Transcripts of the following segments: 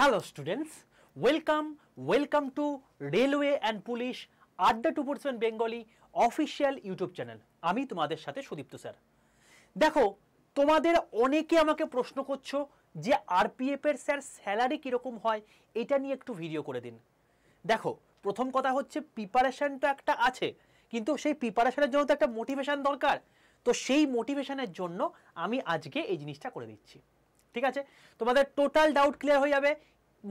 hello students welcome welcome to railway and police Adda to পোর্টসম্যান Bengali official YouTube channel আমি তোমাদের সাথে সুদীপ্ত স্যার দেখো তোমাদের অনেকে আমাকে প্রশ্ন করছো যে আরপিএফের স্যার স্যালারি কীরকম হয় এটা নিয়ে একটু ভিডিও করে দিন দেখো প্রথম কথা হচ্ছে প্রিপারেশান তো একটা আছে কিন্তু সেই প্রিপারেশানের জন্য তো একটা মোটিভেশান দরকার তো সেই মোটিভেশানের জন্য আমি আজকে এই জিনিসটা করে দিচ্ছি ঠিক আছে তোমাদের টোটাল ডাউট ক্লিয়ার হয়ে যাবে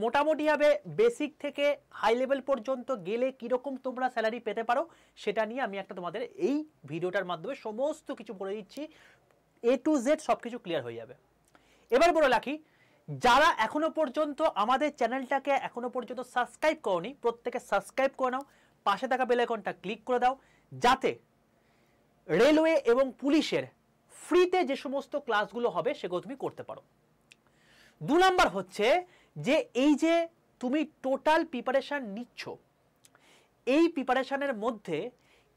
মোটামুটিভাবে বেসিক থেকে হাই লেভেল পর্যন্ত গেলে কীরকম তোমরা স্যালারি পেতে পারো সেটা নিয়ে আমি একটা তোমাদের এই ভিডিওটার মাধ্যমে সমস্ত কিছু বলে দিচ্ছি এ টু জেড সব কিছু ক্লিয়ার হয়ে যাবে এবার বলে রাখি যারা এখনও পর্যন্ত আমাদের চ্যানেলটাকে এখনও পর্যন্ত সাবস্ক্রাইব করনি প্রত্যেকে সাবস্ক্রাইব করে নাও পাশে থাকা বেলাইকনটা ক্লিক করে দাও যাতে রেলওয়ে এবং পুলিশের ফ্রিতে যে সমস্ত ক্লাসগুলো হবে সেগুলো তুমি করতে পারো দু নাম্বার হচ্ছে যে এই যে তুমি টোটাল প্রিপারেশান নিচ্ছ এই প্রিপারেশানের মধ্যে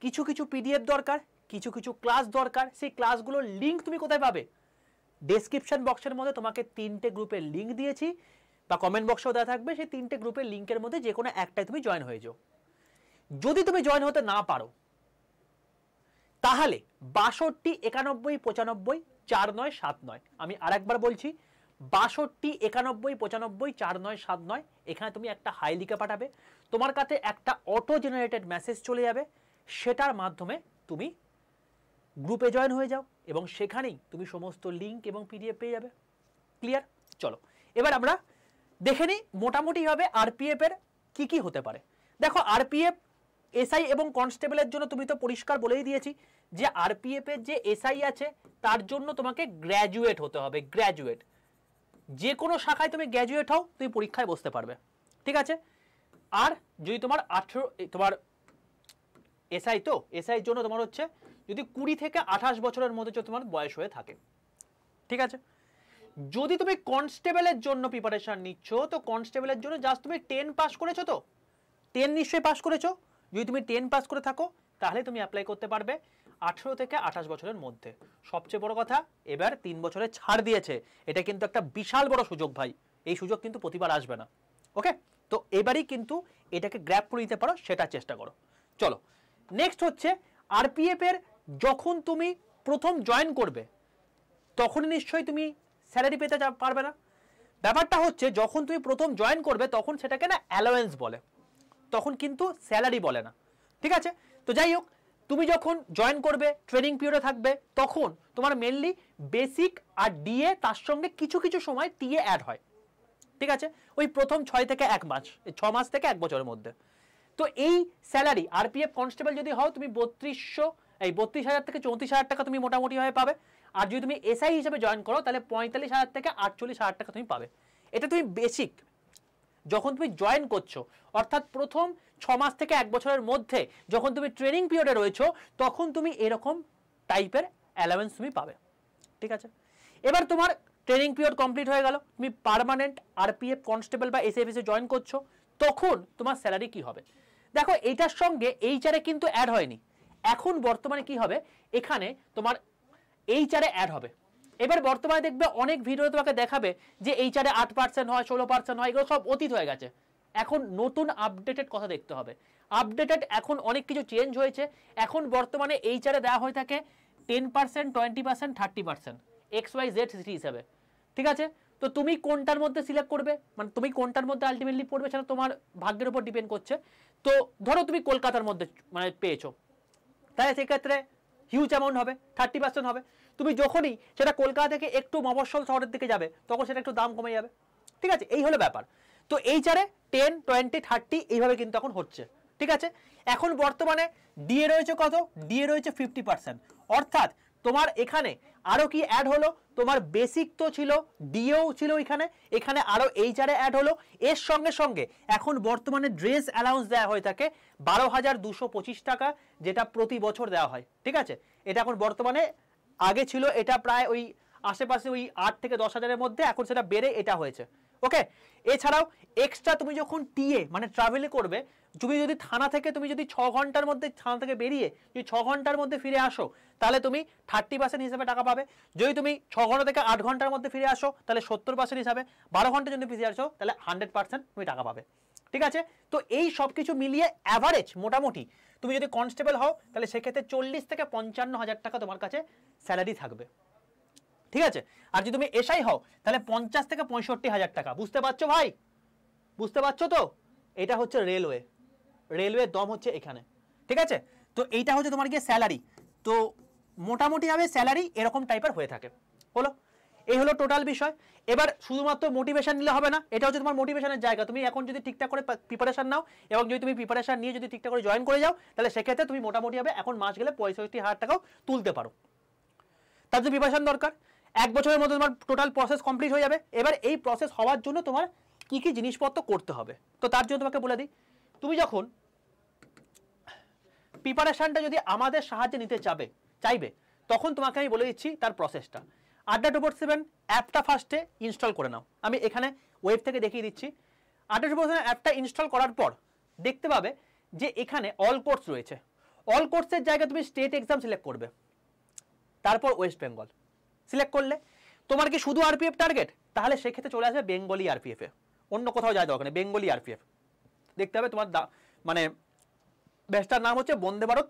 কিছু কিছু পিডিএফ দরকার কিছু কিছু ক্লাস দরকার সেই ক্লাসগুলোর লিঙ্ক তুমি কোথায় পাবে ডেসক্রিপশান বক্সের মধ্যে তোমাকে তিনটে গ্রুপের লিঙ্ক দিয়েছি বা কমেন্ট বক্সেও দেওয়া থাকবে সেই তিনটে গ্রুপের লিঙ্কের মধ্যে যে কোনো একটাই তুমি জয়েন হয়ে যাও যদি তুমি জয়েন হতে না পারো তাহলে বাষট্টি একানব্বই পঁচানব্বই চার নয় সাত নয় আমি আরেকবার বলছি বাষট্টি একানব্বই পঁচানব্বই চার নয় সাত নয় এখানে তুমি একটা হাই লিখে পাঠাবে তোমার কাছে একটা অটো জেনারেটেড মেসেজ চলে যাবে সেটার মাধ্যমে তুমি গ্রুপে জয়েন হয়ে যাও এবং সেখানেই তুমি সমস্ত লিঙ্ক এবং পিডিএফ পেয়ে যাবে ক্লিয়ার চলো এবার আমরা দেখে নিই মোটামুটিভাবে আরপিএফের কি কি হতে পারে দেখো আরপিএফ এসআই এবং কনস্টেবলের জন্য তুমি তো পরিষ্কার বলেই দিয়েছি যে আরপিএফের যে এসআই আছে তার জন্য তোমাকে গ্র্যাজুয়েট হতে হবে গ্র্যাজুয়েট যে কোনো শাখায় তুমি গ্র্যাজুয়েট হও তুমি পরীক্ষায় বসতে পারবে ঠিক আছে আর যদি তোমার আঠেরো তোমার এসআই তো এসআইয়ের জন্য তোমার হচ্ছে যদি কুড়ি থেকে আঠাশ বছরের মধ্যে তোমার বয়স হয়ে থাকে ঠিক আছে যদি তুমি কনস্টেবলের জন্য প্রিপারেশান নিচ্ছ তো কনস্টেবলের জন্য জাস্ট তুমি টেন পাস করেছো তো টেন নিশ্চয়ই পাস করেছো যদি তুমি টেন পাস করে থাকো তাহলে তুমি অ্যাপ্লাই করতে পারবে আঠেরো থেকে আঠাশ বছরের মধ্যে সবচেয়ে বড় কথা এবার তিন বছরে ছাড় দিয়েছে এটা কিন্তু একটা বিশাল বড় সুযোগ ভাই এই সুযোগ কিন্তু প্রতিবার আসবে না ওকে তো এবারই কিন্তু এটাকে গ্র্যাপ করে নিতে পারো সেটা চেষ্টা করো চলো নেক্সট হচ্ছে আরপিএফের যখন তুমি প্রথম জয়েন করবে তখন নিশ্চয়ই তুমি স্যালারি পেতে পারবে না ব্যাপারটা হচ্ছে যখন তুমি প্রথম জয়েন করবে তখন সেটাকে না অ্যালাওয়েন্স বলে তখন কিন্তু স্যালারি বলে না ঠিক আছে তো যাই হোক তুমি যখন জয়েন করবে ট্রেনিং পিরিয়ডে থাকবে তখন তোমার মেনলি বেসিক আর ডিএ তার সঙ্গে কিছু কিছু সময় টিএ অ্যাড হয় ঠিক আছে ওই প্রথম ছয় থেকে এক মাস ছ মাস থেকে এক বছরের মধ্যে তো এই স্যালারি আরপিএফ কনস্টেবল যদি হও তুমি বত্রিশশো এই বত্রিশ হাজার থেকে চৌত্রিশ হাজার টাকা তুমি মোটামুটিভাবে পাবে আর যদি তুমি এসআই হিসেবে জয়েন করো তাহলে পঁয়তাল্লিশ হাজার থেকে আটচল্লিশ হাজার টাকা তুমি পাবে এটা তুমি বেসিক যখন তুমি জয়েন করছো অর্থাৎ প্রথম ছ মাস থেকে এক বছরের মধ্যে যখন তুমি ট্রেনিং পিরিয়ডে রয়েছো তখন তুমি এরকম টাইপের অ্যালাওয়েন্স তুমি পাবে ঠিক আছে এবার তোমার ট্রেনিং পিরিয়ড কমপ্লিট হয়ে গেল তুমি পারমানেন্ট আরপিএফ কনস্টেবল বা এসএফএসে জয়েন করছো তখন তোমার স্যালারি কি হবে দেখো এইটার সঙ্গে এইচারে কিন্তু অ্যাড হয়নি এখন বর্তমানে কি হবে এখানে তোমার এইচারে অ্যাড হবে এবার বর্তমানে দেখবে অনেক ভিডিও তোমাকে দেখাবে যে এই চারে আট পার্সেন্ট হয় ষোলো পার্সেন্ট হয় এগুলো সব অতীত হয়ে গেছে এখন নতুন আপডেটেড কথা দেখতে হবে আপডেটেড এখন অনেক কিছু চেঞ্জ হয়েছে এখন বর্তমানে এই চারে দেওয়া হয়ে থাকে ten percent twenty percent thirty percent X Y Z city হিসাবে ঠিক আছে তো তুমি কোনটার মধ্যে সিলেক্ট করবে মানে তুমি কোনটার মধ্যে আলটিমেটলি পড়বে সেটা তোমার ভাগ্যের উপর ডিপেন্ড করছে তো ধরো তুমি কলকাতার মধ্যে মানে পেয়েছো তাহলে সেক্ষেত্রে হিউজ অ্যামাউন্ট হবে থার্টি পার্সেন্ট হবে তুমি যখনই সেটা কলকাতা থেকে একটু মফস্বল শহরের দিকে যাবে তখন সেটা একটু দাম কমে যাবে ঠিক আছে এই হলো ব্যাপার তো এই চারে টেন টোয়েন্টি থার্টি এইভাবে কিন্তু এখন হচ্ছে ঠিক আছে এখন বর্তমানে ডিএ রয়েছে কত ডিএ রয়েছে ফিফটি পার্সেন্ট অর্থাৎ তোমার এখানে আরও কি অ্যাড হলো তোমার বেসিক তো ছিল ডিও ছিল এখানে এখানে আরও চারে অ্যাড হলো এর সঙ্গে সঙ্গে এখন বর্তমানে ড্রেস অ্যালাউন্স দেওয়া হয়ে থাকে বারো হাজার দুশো পঁচিশ টাকা যেটা প্রতি বছর দেওয়া হয় ঠিক আছে এটা এখন বর্তমানে আগে ছিল এটা প্রায় ওই আশেপাশে ওই আট থেকে দশ হাজারের মধ্যে এখন সেটা বেড়ে এটা হয়েছে ওকে এছাড়াও এক্সট্রা তুমি যখন টিএ মানে ট্রাভেলে করবে তুমি যদি থানা থেকে তুমি যদি ছ ঘন্টার মধ্যে থানা থেকে বেরিয়ে যদি ছ ঘন্টার মধ্যে ফিরে আসো তাহলে তুমি থার্টি পার্সেন্ট হিসাবে টাকা পাবে যদি তুমি ছ ঘন্টা থেকে আট ঘন্টার মধ্যে ফিরে আসো তাহলে সত্তর পার্সেন্ট হিসাবে বারো ঘন্টা যদি ফিরে আসো তাহলে হান্ড্রেড পার্সেন্ট তুমি টাকা পাবে ঠিক আছে তো এই সব কিছু মিলিয়ে অ্যাভারেজ মোটামুটি তুমি যদি কনস্টেবল হও তাহলে সেক্ষেত্রে চল্লিশ থেকে পঞ্চান্ন হাজার টাকা তোমার কাছে স্যালারি থাকবে ঠিক আছে আর যদি তুমি এসআই হও তাহলে পঞ্চাশ থেকে পঁয়ষট্টি হাজার টাকা বুঝতে পারছো ভাই বুঝতে পারছো তো এটা হচ্ছে রেলওয়ে রেলওয়ে দম হচ্ছে এখানে ঠিক আছে তো এইটা হচ্ছে তোমার গিয়ে স্যালারি তো মোটামুটিভাবে স্যালারি এরকম টাইপের হয়ে থাকে হলো এই হলো টোটাল বিষয় এবার শুধুমাত্র মোটিভেশন নিলে হবে না এটা হচ্ছে তোমার মোটিভেশনের জায়গা তুমি এখন যদি ঠিকঠাক করে প্রিপারেশন নাও এবং যদি তুমি প্রিপারেশন নিয়ে যদি ঠিকঠাক করে জয়েন করে যাও তাহলে সেক্ষেত্রে তুমি মোটামুটি হবে এখন মাস গেলে পঁয়ষট্টি হাজার টাকাও তুলতে পারো তার জন্য প্রিপারেশন দরকার এক বছরের মধ্যে তোমার টোটাল প্রসেস কমপ্লিট হয়ে যাবে এবার এই প্রসেস হওয়ার জন্য তোমার কী কী জিনিসপত্র করতে হবে তো তার জন্য তোমাকে বলে দিই তুমি যখন প্রিপারেশানটা যদি আমাদের সাহায্যে নিতে চাবে চাইবে তখন তোমাকে আমি বলে দিচ্ছি তার প্রসেসটা আড্ডা ডোবট সেভেন অ্যাপটা ফার্স্টে ইনস্টল করে নাও আমি এখানে ওয়েব থেকে দেখিয়ে দিচ্ছি আড্ডা ডোবট সেভেন অ্যাপটা ইনস্টল করার পর দেখতে পাবে যে এখানে অল কোর্স রয়েছে অল কোর্সের জায়গায় তুমি স্টেট এক্সাম সিলেক্ট করবে তারপর ওয়েস্ট বেঙ্গল সিলেক্ট করলে তোমার কি শুধু আরপিএফ টার্গেট তাহলে সেক্ষেত্রে চলে আসবে বেঙ্গলি আরপিএফে অন্য কোথাও যায় দরকার নেই বেঙ্গলি আরপিএফ দেখতে হবে তোমার মানে ব্যাচটার নাম হচ্ছে Vande Bharat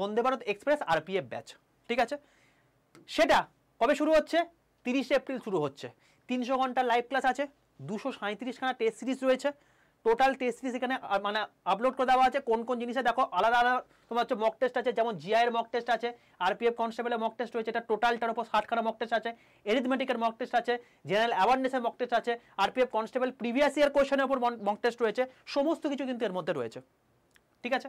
Vande Bharat express RPF batch ঠিক আছে সেটা কবে শুরু হচ্ছে তিরিশে এপ্রিল শুরু হচ্ছে তিনশো ঘন্টা লাইভ ক্লাস আছে দুশো সাঁত্রিশখানা টেস্ট সিরিজ রয়েছে টোটাল টেস্ট সিরিজ এখানে মানে আপলোড করে দেওয়া আছে কোন কোন জিনিসে দেখো আলাদা আলাদা তোমার হচ্ছে মক টেস্ট আছে যেমন জিআইয়ের মক টেস্ট আছে আরপিএফ কনস্টেবলের মক টেস্ট রয়েছে এটা টোটালটার উপর ষাটখানা মক টেস্ট আছে এরিথমেটিকের মক টেস্ট আছে জেনারেল অ্যাওয়ারনেসের মক টেস্ট আছে আরপিএফ কনস্টেবল প্রিভিয়াস ইয়ার কোয়েশনের উপর মক টেস্ট রয়েছে সমস্ত কিছু কিন্তু এর মধ্যে রয়েছে ঠিক আছে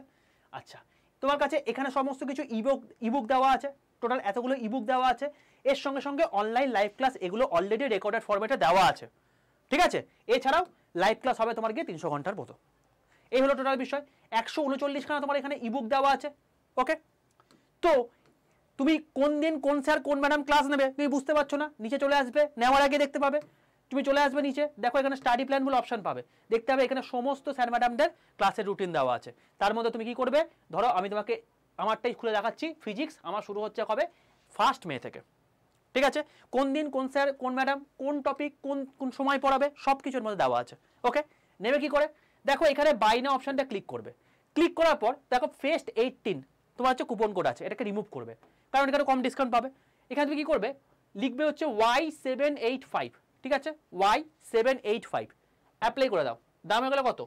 আচ্ছা তোমার কাছে এখানে সমস্ত কিছু ইবুক ইবুক দেওয়া আছে টোটাল এতগুলো ইবুক দেওয়া আছে এর সঙ্গে সঙ্গে অনলাইন লাইভ ক্লাস এগুলো অলরেডি রেকর্ডেড ফর্মেটে দেওয়া আছে ঠিক আছে এছাড়াও লাইভ ক্লাস হবে তোমার গিয়ে তিনশো ঘন্টার মতো এই হলো টোটাল বিষয় একশো উনচল্লিশখানা তোমার এখানে ইবুক দেওয়া আছে ওকে তো তুমি কোন দিন কোন স্যার কোন ম্যাডাম ক্লাস নেবে তুমি বুঝতে পারছো না নিচে চলে আসবে নেওয়ার আগে দেখতে পাবে তুমি চলে আসবে নিচে দেখো এখানে স্টাডি প্ল্যান বলে অপশন পাবে দেখতে পাবে এখানে সমস্ত স্যার ম্যাডামদের ক্লাসের রুটিন দেওয়া আছে তার মধ্যে তুমি কি করবে ধরো আমি তোমাকে আমারটাই খুলে দেখাচ্ছি ফিজিক্স আমার শুরু হচ্ছে কবে ফার্স্ট মে থেকে ঠিক আছে কোন দিন কোন স্যার কোন ম্যাডাম কোন টপিক কোন কোন সময় পড়াবে সব কিছুর মধ্যে দেওয়া আছে ওকে নেবে কি করে দেখো এখানে বাই না অপশানটা ক্লিক করবে ক্লিক করার পর দেখো ফেস্ট এইটিন তোমার হচ্ছে কুপন কোড আছে এটাকে রিমুভ করবে কারণ এখানে কম ডিসকাউন্ট পাবে এখান থেকে কী করবে লিখবে হচ্ছে ওয়াই সেভেন এইট ফাইভ ঠিক আছে Y seven eight five apply করে দাও দাম হয়ে গেলো কত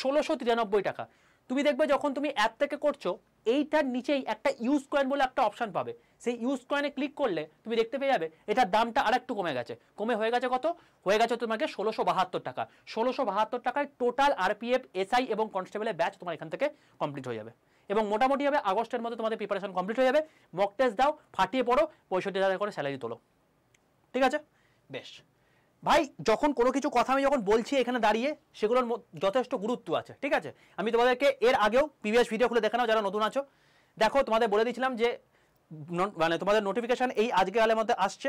ষোলোশো তিরানব্বই টাকা তুমি দেখবে যখন তুমি অ্যাপ থেকে করছো এইটার নিচেই একটা ইউজ কয়েন বলে একটা অপশান পাবে সেই ইউজ কয়েনে ক্লিক করলে তুমি দেখতে পেয়ে যাবে এটার দামটা আর একটু কমে গেছে কমে হয়ে গেছে কত হয়ে গেছে তোমাকে ষোলোশো বাহাত্তর টাকা ষোলোশো বাহাত্তর টাকায় টোটাল আরপিএফ এসআই এবং কনস্টেবলের ব্যাচ তোমার এখান থেকে কমপ্লিট হয়ে যাবে এবং মোটামুটি হবে আগস্টের মধ্যে তোমাদের প্রিপারেশন কমপ্লিট হয়ে যাবে মক টেস্ট দাও ফাটিয়ে পড়ো পঁয়ষট্টি হাজার করে স্যালারি তোলো ঠিক আছে বেশ ভাই যখন কোনো কিছু কথা আমি যখন বলছি এখানে দাঁড়িয়ে সেগুলোর যথেষ্ট গুরুত্ব আছে ঠিক আছে আমি তোমাদেরকে এর আগেও প্রিভিয়াস ভিডিও খুলে দেখানো যারা নতুন আছো দেখো তোমাদের বলে দিয়েছিলাম যে মানে তোমাদের নোটিফিকেশান এই আজকে আলের মধ্যে আসছে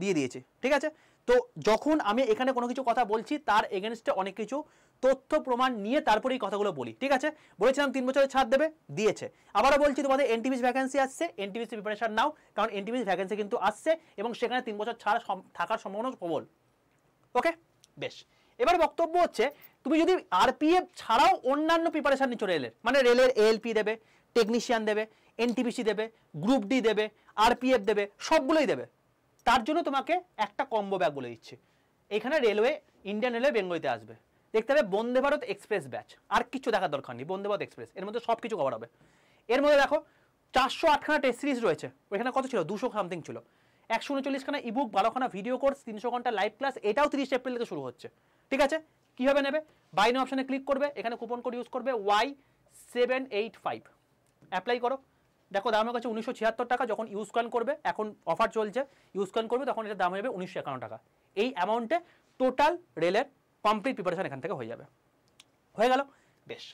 দিয়ে দিয়েছে ঠিক আছে তো যখন আমি এখানে কোনো কিছু কথা বলছি তার এগেনস্টে অনেক কিছু তথ্য প্রমাণ নিয়ে তারপরে এই কথাগুলো বলি ঠিক আছে বলেছিলাম তিন বছরের ছাড় দেবে দিয়েছে আবারও বলছি তোমাদের এনটিভিস ভ্যাকেন্সি আসছে এনটিভিসি প্রিপারেশান নাও কারণ এনটিভিস ভ্যাকেন্সি কিন্তু আসছে এবং সেখানে তিন বছর ছাড় থাকার সম্ভাবনা প্রবল ওকে বেশ এবার বক্তব্য হচ্ছে তুমি যদি আরপিএফ ছাড়াও অন্যান্য প্রিপারেশান নিচ্ছ রেলের মানে রেলের এএলপি দেবে টেকনিশিয়ান দেবে এনটিপিসি দেবে গ্রুপ ডি দেবে আরপিএফ দেবে সবগুলোই দেবে তার জন্য তোমাকে একটা কম্বো ব্যাগ বলে দিচ্ছে এখানে রেলওয়ে ইন্ডিয়ান রেলওয়ে বেঙ্গলিতে আসবে দেখতে হবে বন্দে ভারত এক্সপ্রেস ব্যাচ আর কিছু দেখার দরকার নেই বন্দে ভারত এক্সপ্রেস এর মধ্যে সব কিছু কভার হবে এর মধ্যে দেখো চারশো আটখানা টেস্ট সিরিজ রয়েছে ওইখানে কত ছিল দুশো সামথিং ছিল একশো উনচল্লিশখানা ইবুক ভালোখানা ভিডিও কোর্স তিনশো ঘন্টা লাইভ ক্লাস এটাও তিরিশ এপ্রিল থেকে শুরু হচ্ছে ঠিক আছে কীভাবে নেবে বাইন অপশানে ক্লিক করবে এখানে কুপন কোড ইউজ করবে Y seven eight five apply করো দেখো দাম হয়ে গেছে উনিশশো ছিয়াত্তর টাকা যখন ইউজ কান করবে এখন অফার চলছে ইউজ কান করবে তখন এটা দাম হয়ে যাবে উনিশশো একান্ন টাকা এই অ্যামাউন্টে টোটাল রেলের কমপ্লিট প্রিপারেশান এখান থেকে হয়ে যাবে হয়ে গেল বেশ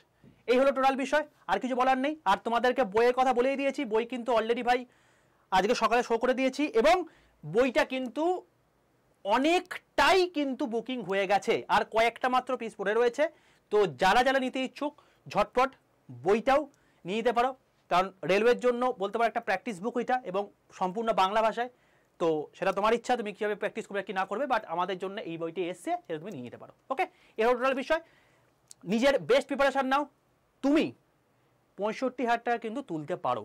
এই হলো টোটাল বিষয় আর কিছু বলার নেই আর তোমাদেরকে বইয়ের কথা বলেই দিয়েছি বই কিন্তু অলরেডি ভাই আজকে সকালে শো করে দিয়েছি এবং বইটা কিন্তু অনেকটাই কিন্তু বুকিং হয়ে গেছে আর কয়েকটা মাত্র পিস পড়ে রয়েছে তো যারা যারা নিতে ইচ্ছুক ঝটপট বইটাও নিয়ে নিতে পারো কারণ রেলওয়ের জন্য বলতে পারো একটা প্র্যাকটিস বুক ওইটা এবং সম্পূর্ণ বাংলা ভাষায় তো সেটা তোমার ইচ্ছা তুমি কীভাবে প্র্যাকটিস করবে কি না করবে বাট আমাদের জন্য এই বইটি এসছে সেটা তুমি নিয়ে নিতে পারো ওকে এর টোটাল বিষয় নিজের বেস্ট প্রিপারেশান নাও তুমি পঁয়ষট্টি হাজার টাকা কিন্তু তুলতে পারো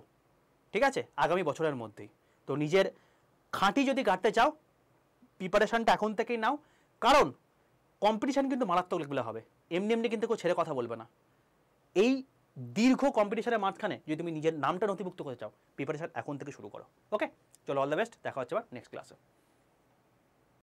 ঠিক আছে আগামী বছরের মধ্যেই তো নিজের খাঁটি যদি কাটতে চাও প্রিপারেশানটা এখন থেকেই নাও কারণ কম্পিটিশান কিন্তু মারাত্মক লেগুলো হবে এমনি এমনি কিন্তু কেউ ছেড়ে কথা বলবে না এই দীর্ঘ কম্পিটিশনের মাঝখানে যদি তুমি নিজের নামটা নথিভুক্ত করতে চাও প্রিপারেশান এখন থেকে শুরু করো ওকে চলো অল দ্য বেস্ট দেখা হচ্ছে আবার নেক্সট ক্লাসে